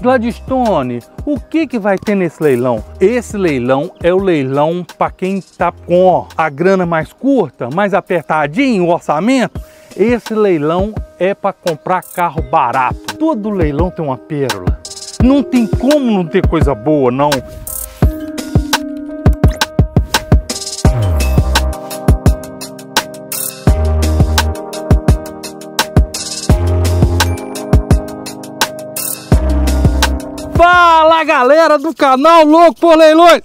Gladstone, o que, que vai ter nesse leilão? Esse leilão é o leilão para quem está com a grana mais curta, mais apertadinho, o orçamento. Esse leilão é para comprar carro barato. Todo leilão tem uma pérola. Não tem como não ter coisa boa, não. galera do canal Louco por Leilões!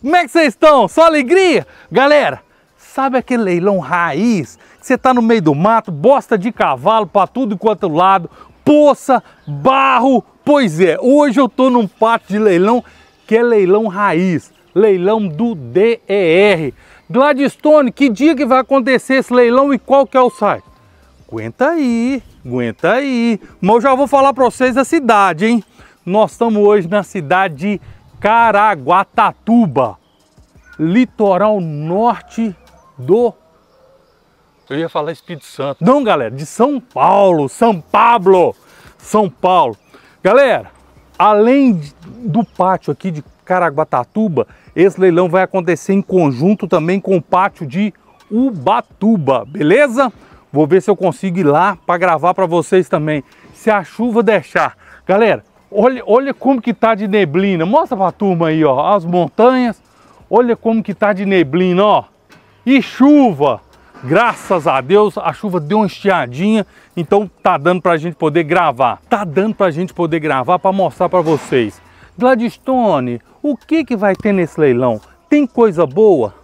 Como é que vocês estão? Só alegria? Galera, sabe aquele leilão raiz? Que você tá no meio do mato, bosta de cavalo para tudo quanto lado, poça, barro. Pois é, hoje eu tô num pátio de leilão que é leilão raiz, leilão do DER. Gladstone, que dia que vai acontecer esse leilão e qual que é o site? Aguenta aí, aguenta aí. Mas eu já vou falar para vocês a cidade, hein? Nós estamos hoje na cidade de Caraguatatuba, litoral norte do. Eu ia falar Espírito Santo. Não, galera, de São Paulo, São Pablo, São Paulo. Galera, além do pátio aqui de Caraguatatuba, esse leilão vai acontecer em conjunto também com o pátio de Ubatuba, beleza? Vou ver se eu consigo ir lá para gravar para vocês também. Se a chuva deixar. Galera, Olha, olha como que tá de neblina. Mostra pra turma aí, ó. As montanhas. Olha como que tá de neblina, ó. E chuva. Graças a Deus, a chuva deu uma estiadinha, então tá dando pra gente poder gravar. Tá dando pra gente poder gravar para mostrar para vocês. Gladstone, o que que vai ter nesse leilão? Tem coisa boa?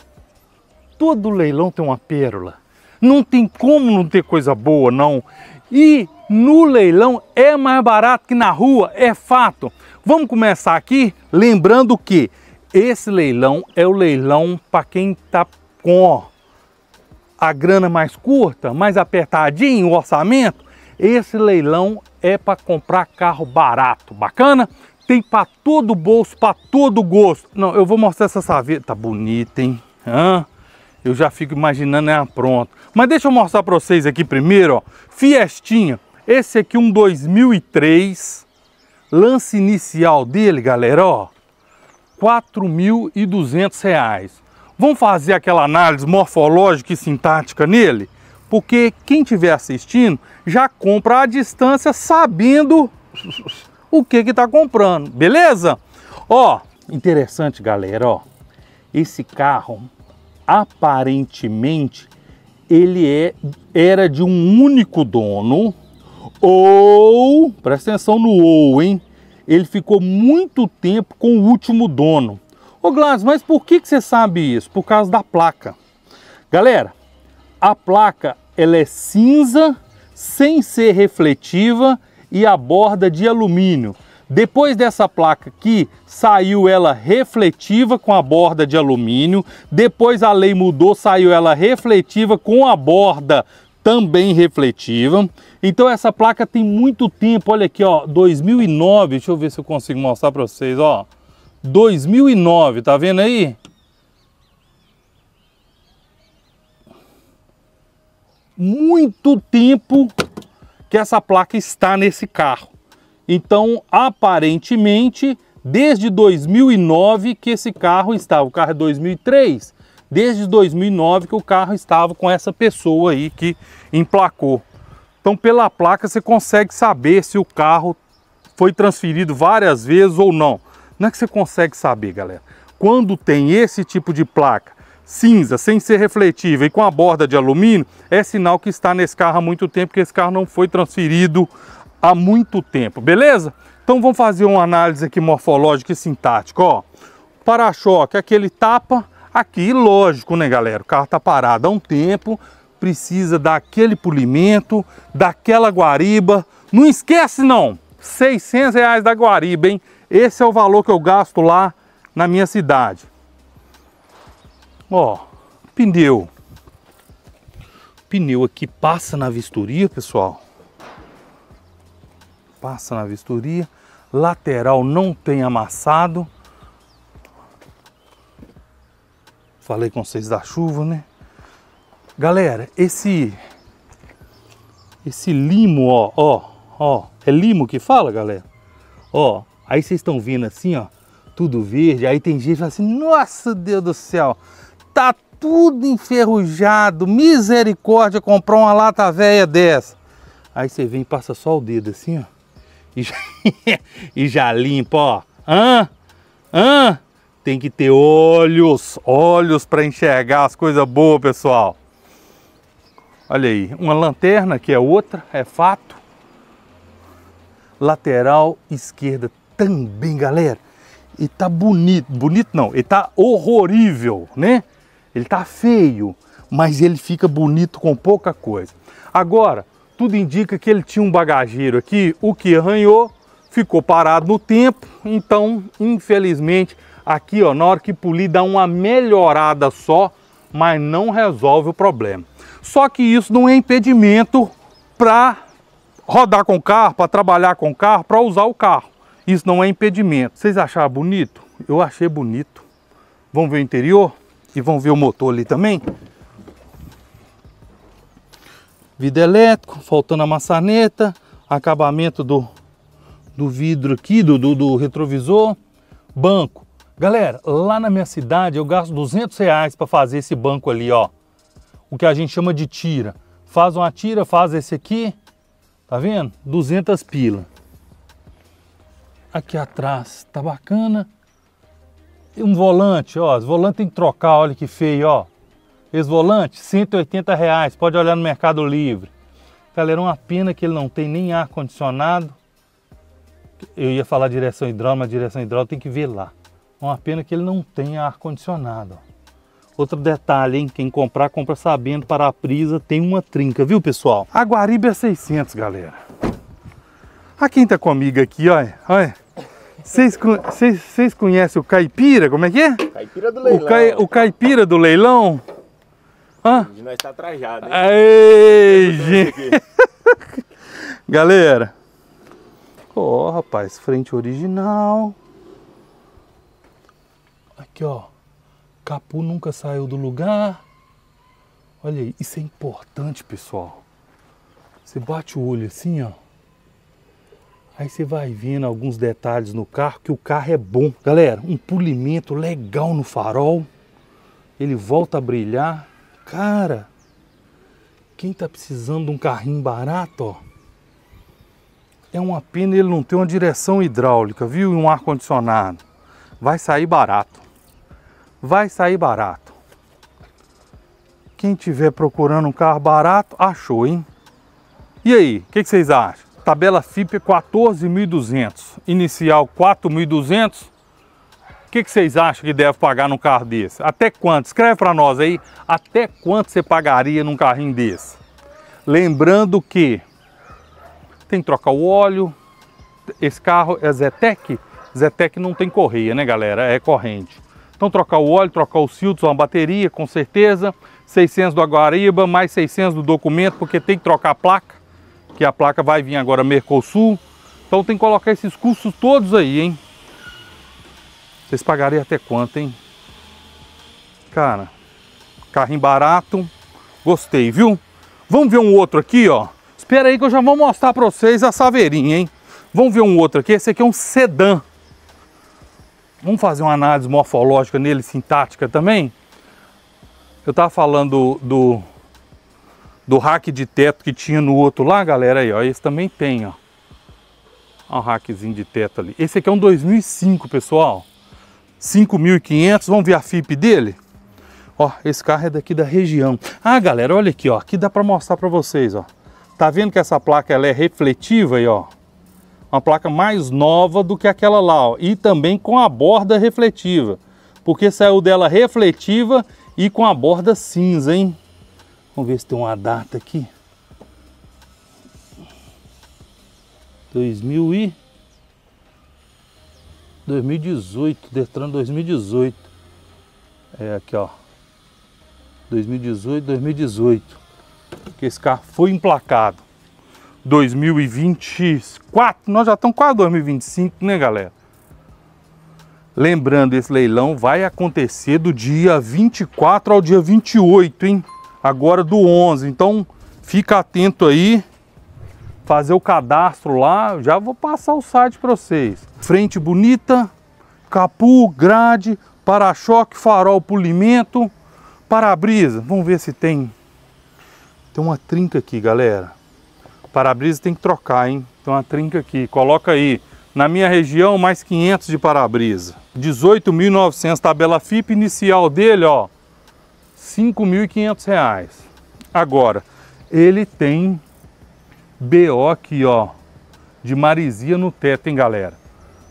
Todo leilão tem uma pérola. Não tem como não ter coisa boa, não. E no leilão é mais barato que na rua, é fato. Vamos começar aqui lembrando que esse leilão é o leilão para quem tá com a grana mais curta, mais apertadinho o orçamento. Esse leilão é para comprar carro barato, bacana? Tem para todo bolso, para todo gosto. Não, eu vou mostrar essa saveira, tá bonita, hein? Hã? Eu já fico imaginando ela né? pronta. Mas deixa eu mostrar para vocês aqui primeiro, ó. Fiestinha. Esse aqui um 2003, lance inicial dele, galera, ó, R$ reais Vamos fazer aquela análise morfológica e sintática nele? Porque quem estiver assistindo já compra à distância sabendo o que que tá comprando, beleza? Ó, interessante, galera, ó. Esse carro aparentemente ele é, era de um único dono ou, presta atenção no ou, hein? Ele ficou muito tempo com o último dono. Ô Glass, mas por que, que você sabe isso? Por causa da placa. Galera, a placa ela é cinza, sem ser refletiva e a borda de alumínio. Depois dessa placa aqui, saiu ela refletiva com a borda de alumínio. Depois a lei mudou, saiu ela refletiva com a borda também refletiva. Então essa placa tem muito tempo, olha aqui, ó, 2009, deixa eu ver se eu consigo mostrar para vocês, ó. 2009, tá vendo aí? Muito tempo que essa placa está nesse carro. Então, aparentemente, desde 2009 que esse carro estava o carro é 2003, desde 2009 que o carro estava com essa pessoa aí que emplacou. Então pela placa você consegue saber se o carro foi transferido várias vezes ou não. Não é que você consegue saber, galera. Quando tem esse tipo de placa cinza, sem ser refletiva e com a borda de alumínio, é sinal que está nesse carro há muito tempo, que esse carro não foi transferido há muito tempo, beleza? Então vamos fazer uma análise aqui morfológica e sintática, ó. Para-choque, aquele tapa, Aqui, lógico, né, galera? O carro tá parado há um tempo, precisa daquele polimento, daquela guariba. Não esquece, não! 600 reais da guariba, hein? Esse é o valor que eu gasto lá na minha cidade. Ó, pneu. Pneu aqui passa na vistoria, pessoal. Passa na vistoria. Lateral não tem amassado. Falei com vocês da chuva, né? Galera, esse esse limo, ó, ó, ó, é limo que fala, galera? Ó, aí vocês estão vendo assim, ó, tudo verde. Aí tem gente que fala assim: "Nossa, Deus do céu, tá tudo enferrujado, misericórdia, comprar uma lata velha dessa". Aí você vem, passa só o dedo assim, ó. E já, e já limpa, ó. Hã? Hã? tem que ter olhos, olhos para enxergar as coisas boas, pessoal. Olha aí, uma lanterna que é outra, é fato. Lateral esquerda também, galera. E tá bonito, bonito não, ele tá horrorível, né? Ele tá feio, mas ele fica bonito com pouca coisa. Agora, tudo indica que ele tinha um bagageiro aqui, o que arranhou, ficou parado no tempo, então, infelizmente, Aqui, ó, na hora que polir, dá uma melhorada só, mas não resolve o problema. Só que isso não é impedimento para rodar com o carro, para trabalhar com o carro, para usar o carro. Isso não é impedimento. Vocês acharam bonito? Eu achei bonito. Vamos ver o interior e vamos ver o motor ali também. Vidro elétrico, faltando a maçaneta, acabamento do, do vidro aqui, do, do, do retrovisor, banco. Galera, lá na minha cidade eu gasto 200 reais para fazer esse banco ali, ó. O que a gente chama de tira. Faz uma tira, faz esse aqui, tá vendo? 200 pila. Aqui atrás, tá bacana. E um volante, ó, esse volante tem que trocar, olha que feio, ó. Esse volante, 180 reais, pode olhar no Mercado Livre. Galera, é uma pena que ele não tem nem ar-condicionado. Eu ia falar direção hidráulica, mas direção hidráulica tem que ver lá. Uma pena que ele não tenha ar-condicionado. Outro detalhe, hein? Quem comprar, compra sabendo. Para a prisa tem uma trinca, viu, pessoal? A Guaribe é 600, galera. A quem tá comigo aqui, olha. olha. Vocês conhecem o caipira? Como é que é? Caipira do leilão. O, cai, o caipira do leilão? Hã? De nós tá trajado, hein? Aê, gente. Galera. Ó, oh, rapaz, frente original. Aqui, ó. Capu nunca saiu do lugar. Olha aí, isso é importante, pessoal. Você bate o olho assim, ó. Aí você vai vendo alguns detalhes no carro, que o carro é bom. Galera, um polimento legal no farol. Ele volta a brilhar. Cara, quem tá precisando de um carrinho barato, ó. É uma pena ele não ter uma direção hidráulica, viu? E um ar-condicionado. Vai sair barato vai sair barato. Quem tiver procurando um carro barato, achou, hein? E aí, o que, que, vocês acham? Tabela FIP 14.200, inicial 4.200. O que, que, vocês acham que deve pagar num carro desse? Até quanto? Escreve para nós aí, até quanto você pagaria num carrinho desse? Lembrando que tem que trocar o óleo, esse carro é Zetec, Zetec não tem correia, né galera? É corrente. Então trocar o óleo, trocar os filtros, uma bateria, com certeza. 600 do Aguariba, mais 600 do documento, porque tem que trocar a placa, que a placa vai vir agora Mercosul. Então tem que colocar esses custos todos aí, hein? Vocês pagariam até quanto, hein? Cara, carrinho barato, gostei, viu? Vamos ver um outro aqui, ó. Espera aí que eu já vou mostrar pra vocês a saveirinha, hein? Vamos ver um outro aqui, esse aqui é um sedã. Vamos fazer uma análise morfológica nele, sintática também? Eu tava falando do, do, rack de teto que tinha no outro lá, galera. Aí, ó, esse também tem, ó. Olha um rackzinho de teto ali. Esse aqui é um 2005, pessoal. 5.500, vamos ver a FIP dele? Ó, esse carro é daqui da região. Ah, galera, olha aqui, ó. Aqui dá para mostrar para vocês, ó. Tá vendo que essa placa ela é refletiva aí, ó? uma placa mais nova do que aquela lá, ó, e também com a borda refletiva, porque saiu dela refletiva e com a borda cinza, hein? Vamos ver se tem uma data aqui. 2000 e 2018, Detran 2018. É aqui, ó. 2018, 2018. Que esse carro foi emplacado. 2024. Nós já estamos quase 2025, né, galera? Lembrando, esse leilão vai acontecer do dia 24 ao dia 28, hein? Agora do 11. Então, fica atento aí. Fazer o cadastro lá. Já vou passar o site para vocês. Frente bonita, capu, grade, para-choque, farol, polimento, para-brisa. Vamos ver se tem. Tem uma trinca aqui, galera. Para-brisa tem que trocar, hein? Então a trinca aqui, coloca aí. Na minha região, mais 500 de para-brisa. 18.900 tabela FIP inicial dele, ó, 5.500 reais. Agora, ele tem BO aqui, ó, de marisia no teto, hein, galera?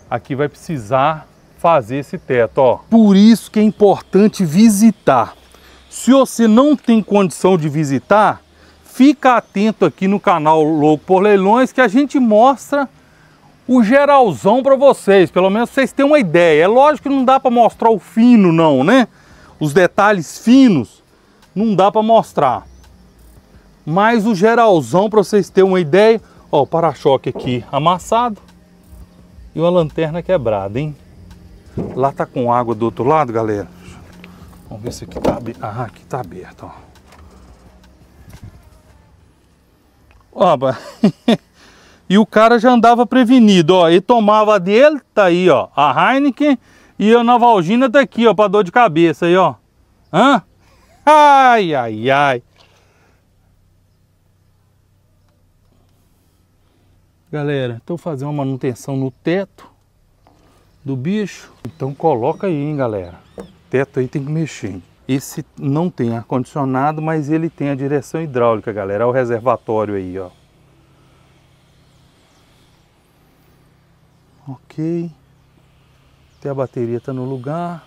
Aqui vai precisar fazer esse teto, ó. Por isso que é importante visitar. Se você não tem condição de visitar, fica atento aqui no canal Louco por Leilões que a gente mostra o geralzão para vocês, pelo menos vocês têm uma ideia. É lógico que não dá para mostrar o fino não, né? Os detalhes finos não dá para mostrar. Mas o geralzão para vocês terem uma ideia, ó, o para-choque aqui amassado e uma lanterna quebrada, hein? Lá tá com água do outro lado, galera. Vamos ver se aqui tá aberto. Ah, aqui tá aberto, ó. Ó, e o cara já andava prevenido, ó. E tomava dele, tá aí, ó. A Heineken e a Navalgina tá aqui, ó, pra dor de cabeça aí, ó. Hã? Ai, ai, ai. Galera, então fazer uma manutenção no teto do bicho. Então coloca aí, hein, galera. O teto aí tem que mexer. Esse não tem ar-condicionado, mas ele tem a direção hidráulica, galera. Olha o reservatório aí, ó. Ok. Até a bateria tá no lugar.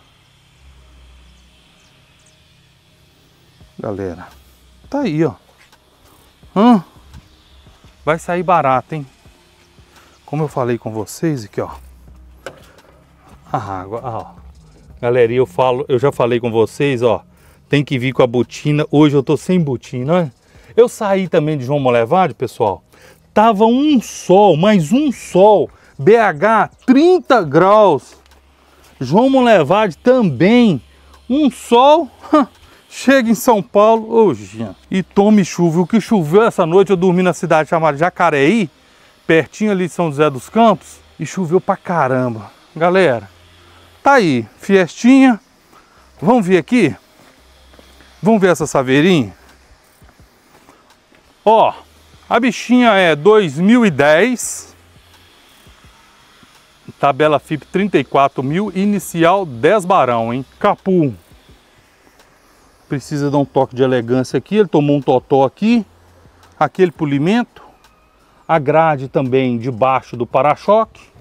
Galera, tá aí, ó. Hã? Vai sair barato, hein? Como eu falei com vocês aqui, ó. A ah, água, ah, ó. Galera, eu falo, eu já falei com vocês, ó, tem que vir com a botina. Hoje eu tô sem botina, né? Eu saí também de João Molevade, pessoal. Tava um sol, mais um sol. BH 30 graus. João Molevade também. Um sol. Chega em São Paulo, hoje oh, e tome chuva. O que choveu essa noite, eu dormi na cidade chamada Jacareí, pertinho ali de São José dos Campos, e choveu pra caramba. Galera, Tá aí, fiestinha. Vamos ver aqui? Vamos ver essa saveirinha? Ó, a bichinha é 2010. Tabela FIP 34 mil, inicial 10 barão, hein? Capu. Precisa dar um toque de elegância aqui. Ele tomou um totó aqui. Aquele polimento. A grade também debaixo do para-choque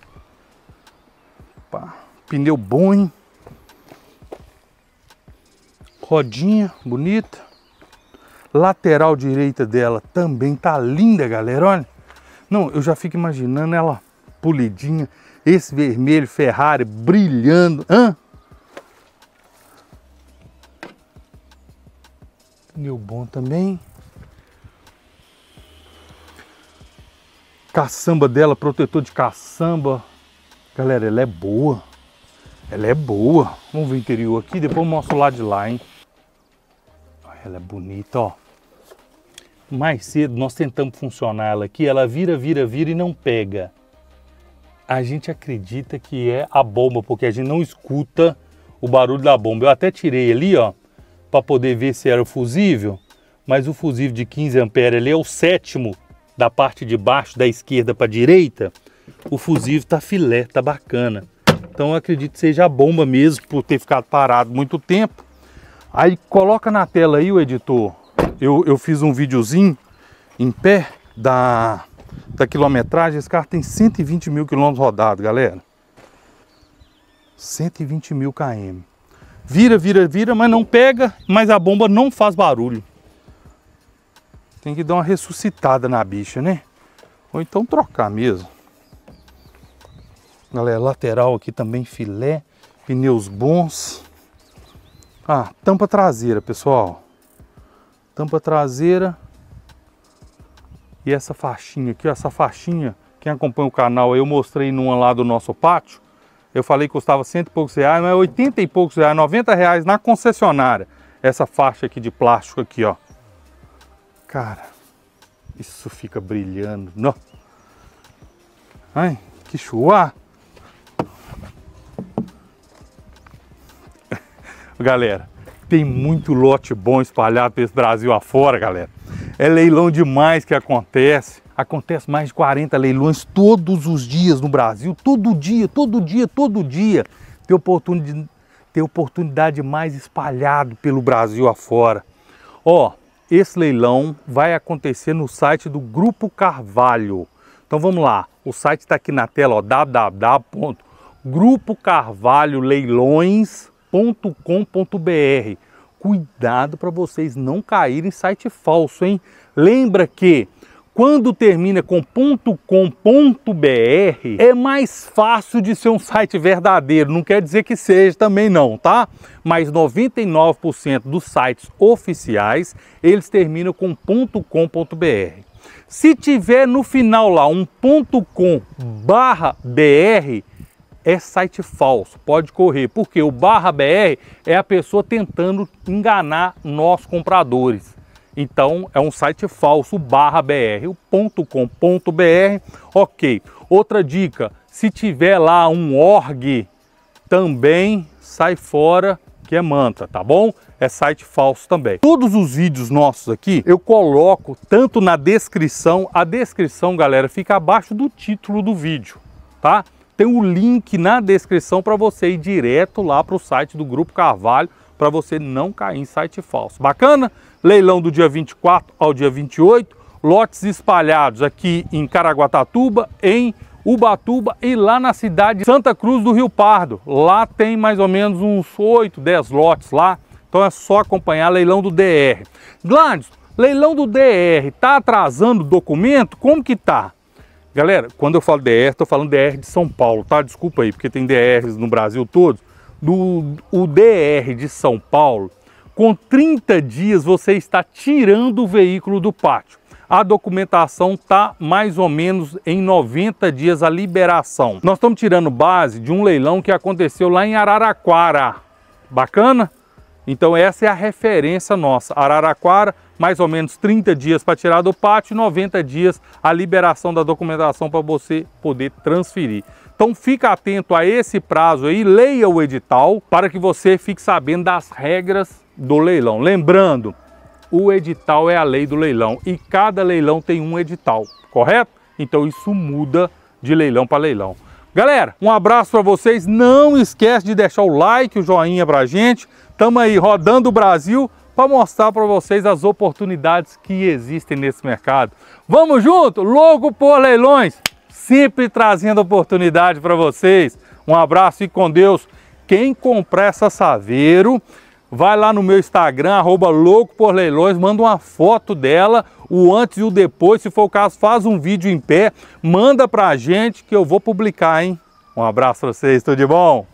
Pneu bom, hein? Rodinha bonita. Lateral direita dela também tá linda, galera. Olha. Não, eu já fico imaginando ela polidinha. Esse vermelho Ferrari brilhando. Hã? Pneu bom também. Caçamba dela, protetor de caçamba. Galera, ela é boa. Ela é boa. Vamos ver o interior aqui, depois eu mostro lá de lá, hein? Ela é bonita, ó. Mais cedo nós tentamos funcionar ela aqui, ela vira, vira, vira e não pega. A gente acredita que é a bomba, porque a gente não escuta o barulho da bomba. Eu até tirei ali, ó, para poder ver se era o fusível, mas o fusível de 15 amperes ali é o sétimo da parte de baixo, da esquerda para direita. O fusível tá filé, tá bacana. Então acredito que seja a bomba mesmo por ter ficado parado muito tempo. Aí coloca na tela aí o editor. Eu, eu fiz um videozinho em pé da, da quilometragem. Esse carro tem 120 mil quilômetros rodados, galera. 120 mil km. Vira, vira, vira, mas não pega, mas a bomba não faz barulho. Tem que dar uma ressuscitada na bicha, né? Ou então trocar mesmo. É lateral aqui também filé, pneus bons. Ah, tampa traseira, pessoal. Tampa traseira. E essa faixinha aqui, ó, essa faixinha, quem acompanha o canal, eu mostrei numa lá do nosso pátio. Eu falei que custava cento e poucos reais, mas é oitenta e poucos reais, noventa reais na concessionária. Essa faixa aqui de plástico aqui, ó. Cara, isso fica brilhando. Não. Ai, que chuá. galera. Tem muito lote bom espalhado pelo Brasil afora, galera. É leilão demais que acontece. Acontece mais de 40 leilões todos os dias no Brasil, todo dia, todo dia, todo dia. Tem oportunidade, tem oportunidade mais espalhado pelo Brasil afora. Ó, esse leilão vai acontecer no site do Grupo Carvalho. Então vamos lá, o site está aqui na tela, ó, www.grupocarvalholeilões.com com.br. Cuidado para vocês não caírem em site falso, hein? Lembra que quando termina com .com.br é mais fácil de ser um site verdadeiro, não quer dizer que seja também não, tá? Mas 99% dos sites oficiais, eles terminam com .com.br. Se tiver no final lá um .com/br, é site falso, pode correr, porque o barra BR é a pessoa tentando enganar nós compradores. Então é um site falso barra BR, o ponto com ponto ok. Outra dica, se tiver lá um org, também sai fora que é manta, tá bom? É site falso também. Todos os vídeos nossos aqui eu coloco tanto na descrição, a descrição, galera, fica abaixo do título do vídeo, tá? tem o um link na descrição para você ir direto lá para o site do Grupo Carvalho para você não cair em site falso. Bacana? Leilão do dia 24 ao dia 28, lotes espalhados aqui em Caraguatatuba, em Ubatuba e lá na cidade Santa Cruz do Rio Pardo. Lá tem mais ou menos uns 8, 10 lotes lá. Então é só acompanhar leilão do DR. Gladys, leilão do DR, tá atrasando o documento? Como que tá? Galera, quando eu falo DR, estou falando DR de São Paulo, tá? Desculpa aí, porque tem DRs no Brasil todo. Do, o DR de São Paulo, com 30 dias você está tirando o veículo do pátio. A documentação está mais ou menos em 90 dias a liberação. Nós estamos tirando base de um leilão que aconteceu lá em Araraquara. Bacana? Então essa é a referência nossa. Araraquara, mais ou menos 30 dias para tirar do pátio e 90 dias a liberação da documentação para você poder transferir. Então fica atento a esse prazo aí, leia o edital para que você fique sabendo das regras do leilão. Lembrando, o edital é a lei do leilão e cada leilão tem um edital, correto? Então isso muda de leilão para leilão. Galera, um abraço para vocês. Não esquece de deixar o like, o joinha pra gente. Tamo aí rodando o Brasil para mostrar para vocês as oportunidades que existem nesse mercado. Vamos junto? Logo por leilões, sempre trazendo oportunidade para vocês. Um abraço e com Deus. Quem comprar essa Saveiro vai lá no meu Instagram, arroba louco por leilões, manda uma foto dela, o antes e o depois, se for o caso, faz um vídeo em pé, manda pra gente que eu vou publicar, hein? Um abraço pra vocês, tudo de bom?